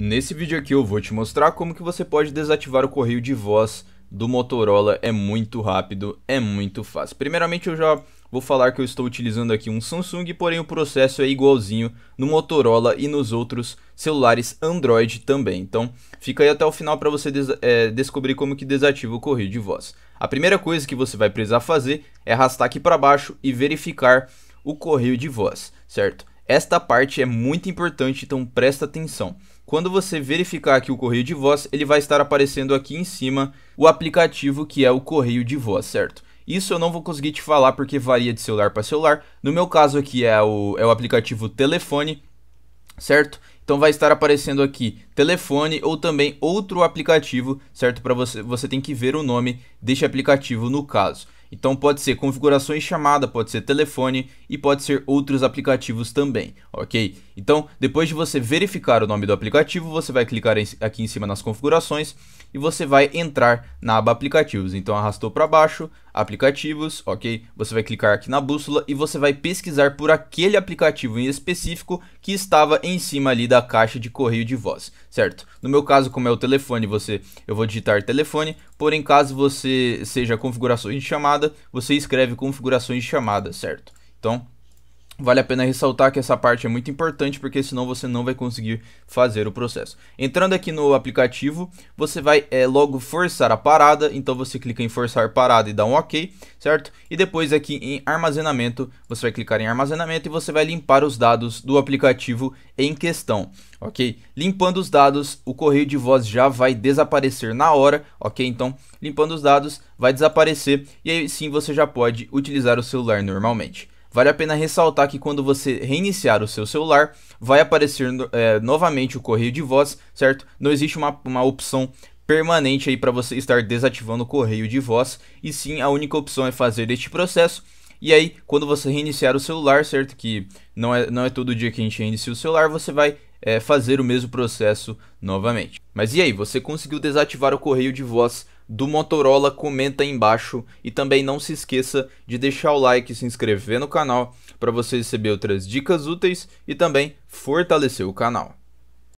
Nesse vídeo aqui eu vou te mostrar como que você pode desativar o correio de voz do Motorola, é muito rápido, é muito fácil. Primeiramente eu já vou falar que eu estou utilizando aqui um Samsung, porém o processo é igualzinho no Motorola e nos outros celulares Android também. Então fica aí até o final para você é, descobrir como que desativa o correio de voz. A primeira coisa que você vai precisar fazer é arrastar aqui para baixo e verificar o correio de voz, certo? Esta parte é muito importante, então presta atenção. Quando você verificar aqui o correio de voz, ele vai estar aparecendo aqui em cima o aplicativo que é o correio de voz, certo? Isso eu não vou conseguir te falar porque varia de celular para celular. No meu caso aqui é o, é o aplicativo telefone, certo? Então vai estar aparecendo aqui telefone ou também outro aplicativo, certo? Para você, você tem que ver o nome deste aplicativo no caso. Então pode ser configuração e chamada, pode ser telefone e pode ser outros aplicativos também, ok? Então depois de você verificar o nome do aplicativo, você vai clicar aqui em cima nas configurações e você vai entrar na aba aplicativos. Então arrastou para baixo, aplicativos, ok? Você vai clicar aqui na bússola e você vai pesquisar por aquele aplicativo em específico que estava em cima ali da caixa de correio de voz, certo? No meu caso, como é o telefone, você eu vou digitar telefone, Porém, caso você seja configurações de chamada, você escreve configurações de chamada, certo? Então, Vale a pena ressaltar que essa parte é muito importante porque senão você não vai conseguir fazer o processo. Entrando aqui no aplicativo, você vai é, logo forçar a parada, então você clica em forçar parada e dá um ok, certo? E depois aqui em armazenamento, você vai clicar em armazenamento e você vai limpar os dados do aplicativo em questão, ok? Limpando os dados, o correio de voz já vai desaparecer na hora, ok? Então, limpando os dados, vai desaparecer e aí sim você já pode utilizar o celular normalmente. Vale a pena ressaltar que quando você reiniciar o seu celular, vai aparecer é, novamente o correio de voz, certo? Não existe uma, uma opção permanente aí para você estar desativando o correio de voz, e sim a única opção é fazer este processo. E aí, quando você reiniciar o celular, certo? Que não é, não é todo dia que a gente reinicia o celular, você vai é, fazer o mesmo processo novamente. Mas e aí, você conseguiu desativar o correio de voz do Motorola comenta aí embaixo e também não se esqueça de deixar o like e se inscrever no canal para você receber outras dicas úteis e também fortalecer o canal.